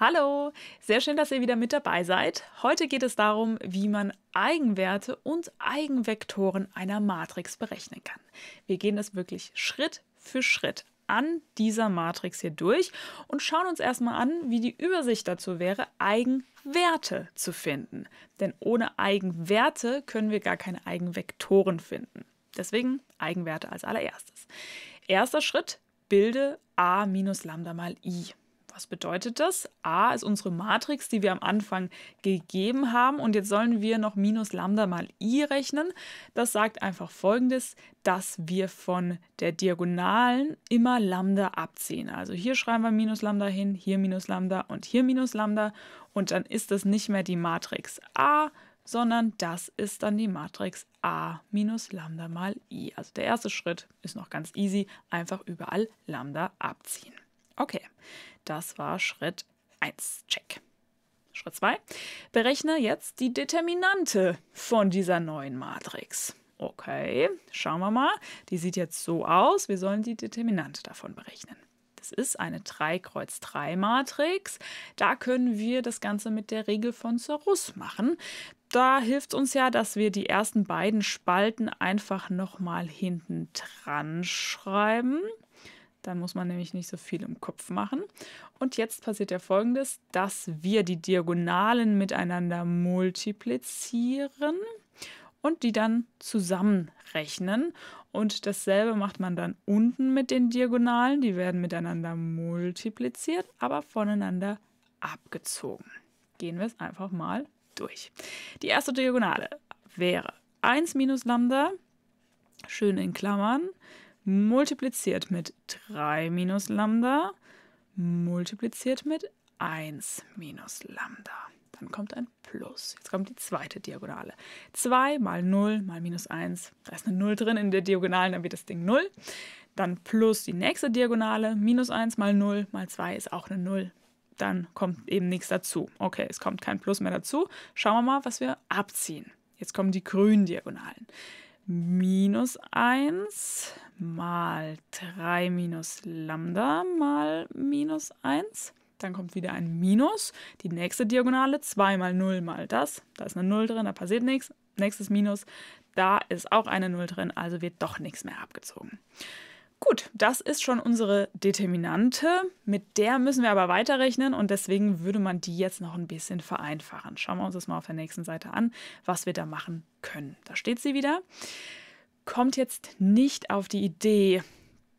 Hallo, sehr schön, dass ihr wieder mit dabei seid. Heute geht es darum, wie man Eigenwerte und Eigenvektoren einer Matrix berechnen kann. Wir gehen das wirklich Schritt für Schritt an dieser Matrix hier durch und schauen uns erstmal an, wie die Übersicht dazu wäre, Eigenwerte zu finden. Denn ohne Eigenwerte können wir gar keine Eigenvektoren finden. Deswegen Eigenwerte als allererstes. Erster Schritt, bilde a minus lambda mal i. Was bedeutet das? A ist unsere Matrix, die wir am Anfang gegeben haben und jetzt sollen wir noch minus Lambda mal i rechnen. Das sagt einfach folgendes, dass wir von der Diagonalen immer Lambda abziehen. Also hier schreiben wir minus Lambda hin, hier minus Lambda und hier minus Lambda und dann ist das nicht mehr die Matrix A, sondern das ist dann die Matrix A minus Lambda mal i. Also der erste Schritt ist noch ganz easy, einfach überall Lambda abziehen. Okay, das war Schritt 1. Check. Schritt 2. Berechne jetzt die Determinante von dieser neuen Matrix. Okay, schauen wir mal. Die sieht jetzt so aus. Wir sollen die Determinante davon berechnen. Das ist eine 3 Kreuz 3 Matrix. Da können wir das Ganze mit der Regel von Sorus machen. Da hilft uns ja, dass wir die ersten beiden Spalten einfach nochmal hinten dran schreiben. Dann muss man nämlich nicht so viel im Kopf machen. Und jetzt passiert ja folgendes, dass wir die Diagonalen miteinander multiplizieren und die dann zusammenrechnen. Und dasselbe macht man dann unten mit den Diagonalen. Die werden miteinander multipliziert, aber voneinander abgezogen. Gehen wir es einfach mal durch. Die erste Diagonale wäre 1 minus Lambda, schön in Klammern, multipliziert mit 3 minus Lambda multipliziert mit 1 minus Lambda. Dann kommt ein Plus. Jetzt kommt die zweite Diagonale. 2 mal 0 mal minus 1. Da ist eine 0 drin in der Diagonalen, dann wird das Ding 0. Dann plus die nächste Diagonale. Minus 1 mal 0 mal 2 ist auch eine 0. Dann kommt eben nichts dazu. Okay, es kommt kein Plus mehr dazu. Schauen wir mal, was wir abziehen. Jetzt kommen die grünen Diagonalen minus 1 mal 3 minus Lambda mal minus 1. Dann kommt wieder ein Minus. Die nächste Diagonale, 2 mal 0 mal das. Da ist eine 0 drin, da passiert nichts. Nächstes Minus, da ist auch eine 0 drin, also wird doch nichts mehr abgezogen. Gut, das ist schon unsere Determinante. Mit der müssen wir aber weiterrechnen und deswegen würde man die jetzt noch ein bisschen vereinfachen. Schauen wir uns das mal auf der nächsten Seite an, was wir da machen können. Da steht sie wieder. Kommt jetzt nicht auf die Idee,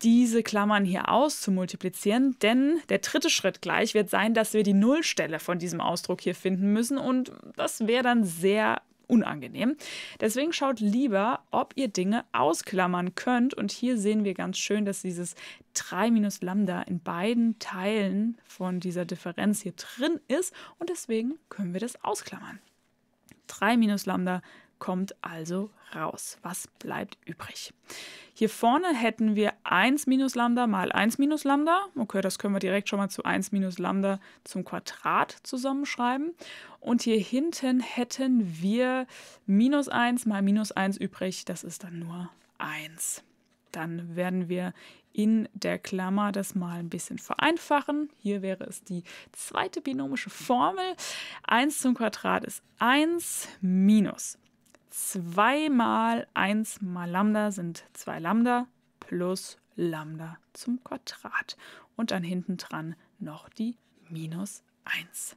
diese Klammern hier auszumultiplizieren, denn der dritte Schritt gleich wird sein, dass wir die Nullstelle von diesem Ausdruck hier finden müssen und das wäre dann sehr unangenehm. Deswegen schaut lieber, ob ihr Dinge ausklammern könnt. Und hier sehen wir ganz schön, dass dieses 3 minus Lambda in beiden Teilen von dieser Differenz hier drin ist. Und deswegen können wir das ausklammern. 3 minus Lambda kommt also raus. Was bleibt übrig? Hier vorne hätten wir 1 minus Lambda mal 1 minus Lambda. Okay, das können wir direkt schon mal zu 1 minus Lambda zum Quadrat zusammenschreiben. Und hier hinten hätten wir minus 1 mal minus 1 übrig. Das ist dann nur 1. Dann werden wir in der Klammer das mal ein bisschen vereinfachen. Hier wäre es die zweite binomische Formel. 1 zum Quadrat ist 1 minus 1. 2 mal 1 mal Lambda sind 2 Lambda plus Lambda zum Quadrat. Und dann hinten dran noch die minus 1.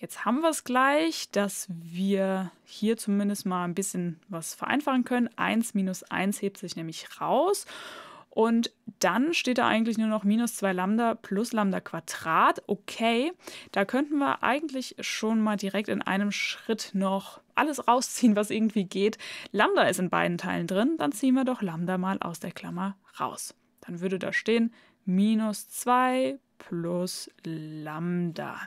Jetzt haben wir es gleich, dass wir hier zumindest mal ein bisschen was vereinfachen können. 1 minus 1 hebt sich nämlich raus. Und dann steht da eigentlich nur noch minus 2 Lambda plus Lambda Quadrat. Okay, da könnten wir eigentlich schon mal direkt in einem Schritt noch alles rausziehen, was irgendwie geht. Lambda ist in beiden Teilen drin, dann ziehen wir doch Lambda mal aus der Klammer raus. Dann würde da stehen minus 2 plus Lambda.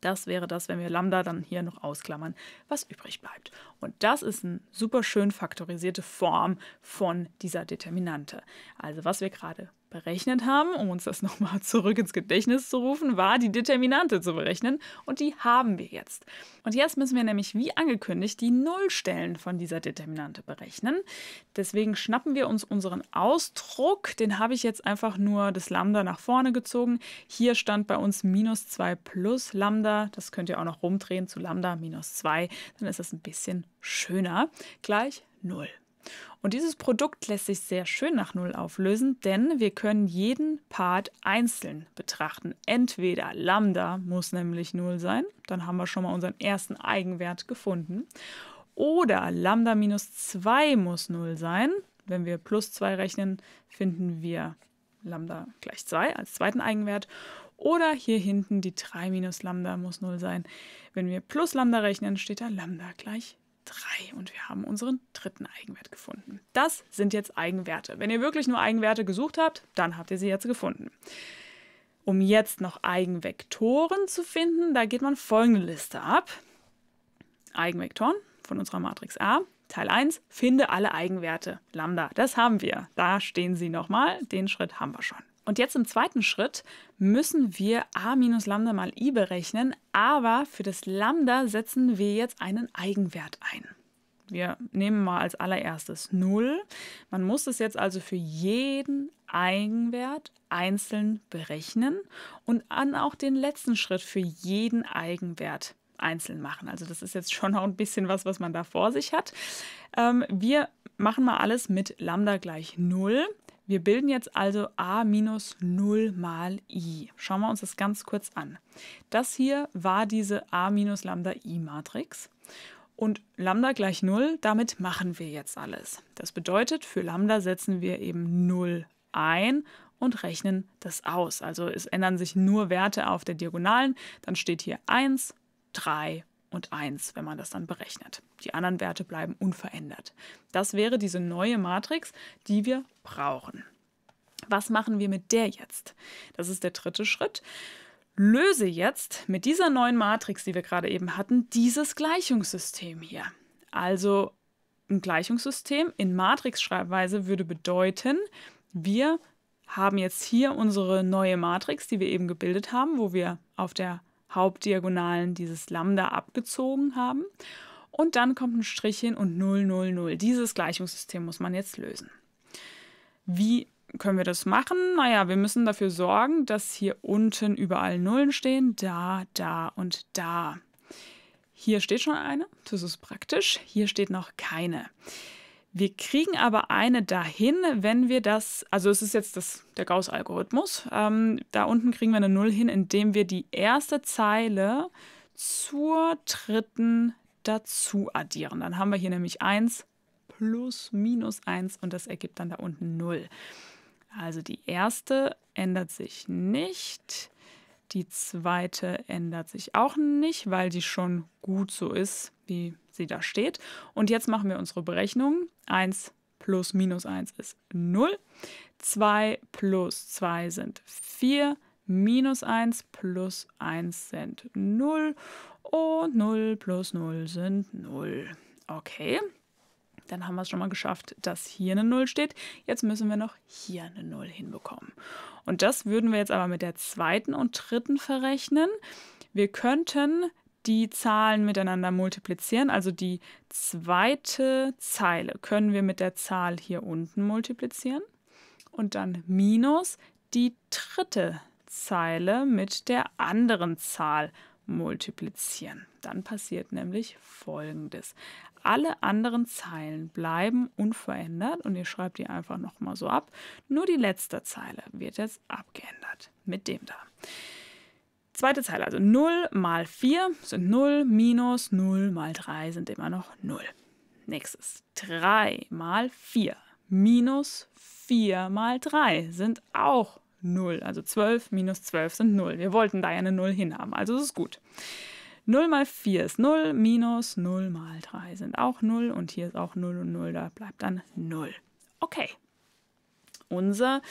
Das wäre das, wenn wir Lambda dann hier noch ausklammern, was übrig bleibt. Und das ist eine super schön faktorisierte Form von dieser Determinante. Also was wir gerade berechnet haben, um uns das nochmal zurück ins Gedächtnis zu rufen, war die Determinante zu berechnen und die haben wir jetzt. Und jetzt müssen wir nämlich wie angekündigt die Nullstellen von dieser Determinante berechnen. Deswegen schnappen wir uns unseren Ausdruck, den habe ich jetzt einfach nur das Lambda nach vorne gezogen. Hier stand bei uns minus 2 plus Lambda, das könnt ihr auch noch rumdrehen zu Lambda minus 2, dann ist das ein bisschen schöner. Gleich 0. Und dieses Produkt lässt sich sehr schön nach Null auflösen, denn wir können jeden Part einzeln betrachten. Entweder Lambda muss nämlich Null sein, dann haben wir schon mal unseren ersten Eigenwert gefunden. Oder Lambda minus 2 muss Null sein. Wenn wir plus 2 rechnen, finden wir Lambda gleich 2 als zweiten Eigenwert. Oder hier hinten die 3 minus Lambda muss 0 sein. Wenn wir plus Lambda rechnen, steht da Lambda gleich 3 und wir haben unseren dritten Eigenwert gefunden. Das sind jetzt Eigenwerte. Wenn ihr wirklich nur Eigenwerte gesucht habt, dann habt ihr sie jetzt gefunden. Um jetzt noch Eigenvektoren zu finden, da geht man folgende Liste ab. Eigenvektoren von unserer Matrix A. Teil 1, finde alle Eigenwerte. Lambda, das haben wir. Da stehen sie nochmal. Den Schritt haben wir schon. Und jetzt im zweiten Schritt müssen wir a minus lambda mal i berechnen, aber für das lambda setzen wir jetzt einen Eigenwert ein. Wir nehmen mal als allererstes 0. Man muss es jetzt also für jeden Eigenwert einzeln berechnen und an auch den letzten Schritt für jeden Eigenwert einzeln machen. Also das ist jetzt schon noch ein bisschen was, was man da vor sich hat. Ähm, wir machen mal alles mit Lambda gleich 0 wir bilden jetzt also a minus 0 mal i. Schauen wir uns das ganz kurz an. Das hier war diese a minus lambda i Matrix. Und lambda gleich 0, damit machen wir jetzt alles. Das bedeutet, für lambda setzen wir eben 0 ein und rechnen das aus. Also es ändern sich nur Werte auf der Diagonalen. Dann steht hier 1, 3 und 1, wenn man das dann berechnet. Die anderen Werte bleiben unverändert. Das wäre diese neue Matrix, die wir brauchen. Was machen wir mit der jetzt? Das ist der dritte Schritt. Löse jetzt mit dieser neuen Matrix, die wir gerade eben hatten, dieses Gleichungssystem hier. Also ein Gleichungssystem in Matrix-Schreibweise würde bedeuten, wir haben jetzt hier unsere neue Matrix, die wir eben gebildet haben, wo wir auf der Hauptdiagonalen dieses Lambda abgezogen haben. Und dann kommt ein Strich hin und 0, 0, 0. Dieses Gleichungssystem muss man jetzt lösen. Wie können wir das machen? Naja, wir müssen dafür sorgen, dass hier unten überall Nullen stehen. Da, da und da. Hier steht schon eine, das ist praktisch. Hier steht noch keine. Wir kriegen aber eine dahin, wenn wir das, also es ist jetzt das, der Gauss-Algorithmus, ähm, da unten kriegen wir eine Null hin, indem wir die erste Zeile zur dritten dazu addieren. Dann haben wir hier nämlich 1 plus minus 1 und das ergibt dann da unten 0. Also die erste ändert sich nicht, die zweite ändert sich auch nicht, weil die schon gut so ist, wie sie da steht. Und jetzt machen wir unsere Berechnung. 1 plus minus 1 ist 0. 2 plus 2 sind 4. Minus 1 plus 1 sind 0. Und 0 plus 0 sind 0. Okay, dann haben wir es schon mal geschafft, dass hier eine 0 steht. Jetzt müssen wir noch hier eine 0 hinbekommen. Und das würden wir jetzt aber mit der zweiten und dritten verrechnen. Wir könnten die Zahlen miteinander multiplizieren. Also die zweite Zeile können wir mit der Zahl hier unten multiplizieren und dann minus die dritte Zeile mit der anderen Zahl multiplizieren. Dann passiert nämlich Folgendes. Alle anderen Zeilen bleiben unverändert und ihr schreibt die einfach nochmal so ab. Nur die letzte Zeile wird jetzt abgeändert mit dem da. Zweite Zeile, also 0 mal 4 sind 0, minus 0 mal 3 sind immer noch 0. Nächstes, 3 mal 4, minus 4 mal 3 sind auch 0. Also 12 minus 12 sind 0. Wir wollten da ja eine 0 hinhaben, also ist es gut. 0 mal 4 ist 0, minus 0 mal 3 sind auch 0 und hier ist auch 0 und 0, da bleibt dann 0. Okay. Unser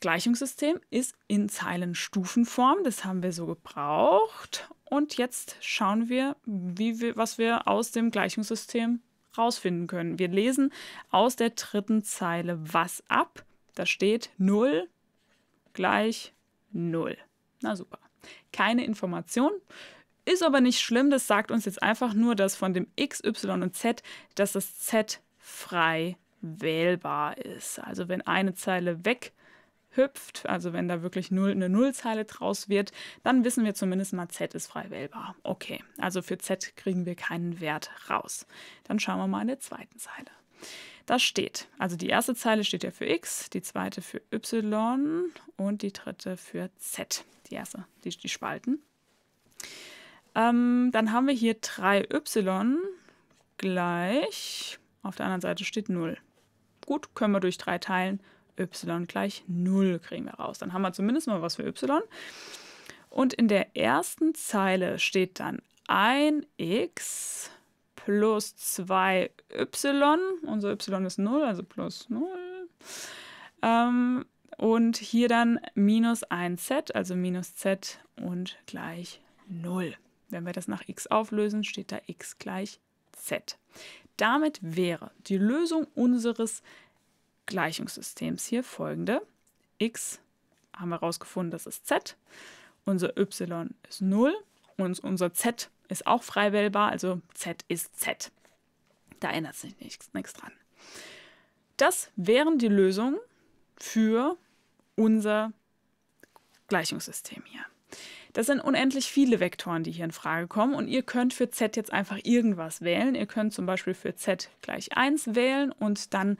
Gleichungssystem ist in Zeilenstufenform. Das haben wir so gebraucht. Und jetzt schauen wir, wie wir was wir aus dem Gleichungssystem rausfinden können. Wir lesen aus der dritten Zeile was ab. Da steht 0 gleich 0. Na super. Keine Information. Ist aber nicht schlimm, das sagt uns jetzt einfach nur, dass von dem x, y und z, dass das z frei wählbar ist. Also wenn eine Zeile weg ist, hüpft, also wenn da wirklich null, eine Nullzeile draus wird, dann wissen wir zumindest mal, z ist frei wählbar. Okay, also für z kriegen wir keinen Wert raus. Dann schauen wir mal in der zweiten Zeile. Da steht, also die erste Zeile steht ja für x, die zweite für y und die dritte für z. Die erste, die, die Spalten. Ähm, dann haben wir hier 3y gleich, auf der anderen Seite steht 0. Gut, können wir durch 3 teilen, y gleich 0 kriegen wir raus. Dann haben wir zumindest mal was für y. Und in der ersten Zeile steht dann 1x plus 2y. Unser y ist 0, also plus 0. Ähm, und hier dann minus 1z, also minus z und gleich 0. Wenn wir das nach x auflösen, steht da x gleich z. Damit wäre die Lösung unseres Gleichungssystems hier folgende. x haben wir herausgefunden, das ist z. Unser y ist 0 und unser z ist auch frei wählbar, also z ist z. Da ändert sich nichts, nichts dran. Das wären die Lösungen für unser Gleichungssystem hier. Das sind unendlich viele Vektoren, die hier in Frage kommen und ihr könnt für z jetzt einfach irgendwas wählen. Ihr könnt zum Beispiel für z gleich 1 wählen und dann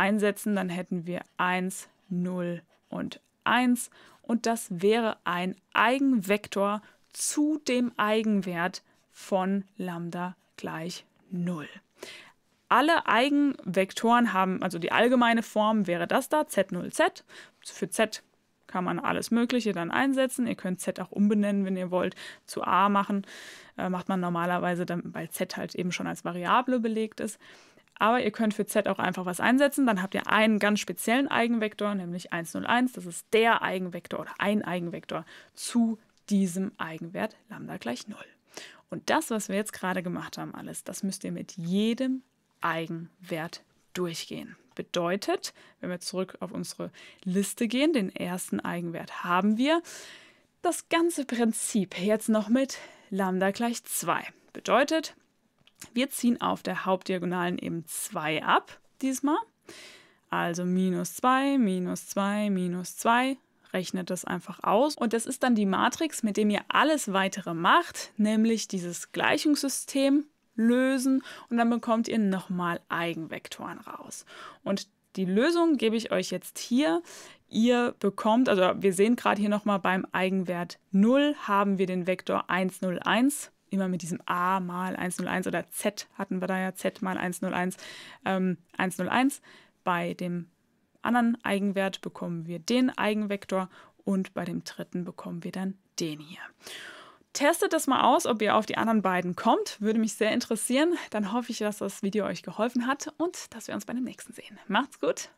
einsetzen, dann hätten wir 1, 0 und 1 und das wäre ein Eigenvektor zu dem Eigenwert von lambda gleich 0. Alle Eigenvektoren haben, also die allgemeine Form wäre das da, z0z. Für z kann man alles Mögliche dann einsetzen. Ihr könnt z auch umbenennen, wenn ihr wollt, zu a machen. Äh, macht man normalerweise dann, weil z halt eben schon als Variable belegt ist. Aber ihr könnt für Z auch einfach was einsetzen. Dann habt ihr einen ganz speziellen Eigenvektor, nämlich 101. Das ist der Eigenvektor oder ein Eigenvektor zu diesem Eigenwert Lambda gleich 0. Und das, was wir jetzt gerade gemacht haben, alles, das müsst ihr mit jedem Eigenwert durchgehen. Bedeutet, wenn wir zurück auf unsere Liste gehen, den ersten Eigenwert haben wir. Das ganze Prinzip jetzt noch mit Lambda gleich 2. Bedeutet, wir ziehen auf der Hauptdiagonalen eben 2 ab, diesmal. Also minus 2, minus 2, minus 2, rechnet das einfach aus. Und das ist dann die Matrix, mit dem ihr alles weitere macht, nämlich dieses Gleichungssystem lösen und dann bekommt ihr nochmal Eigenvektoren raus. Und die Lösung gebe ich euch jetzt hier. Ihr bekommt, also wir sehen gerade hier nochmal beim Eigenwert 0 haben wir den Vektor 1, 0, 1 immer mit diesem A mal 101 oder Z hatten wir da ja, Z mal 101, ähm, 101. Bei dem anderen Eigenwert bekommen wir den Eigenvektor und bei dem dritten bekommen wir dann den hier. Testet das mal aus, ob ihr auf die anderen beiden kommt. Würde mich sehr interessieren. Dann hoffe ich, dass das Video euch geholfen hat und dass wir uns bei dem nächsten sehen. Macht's gut!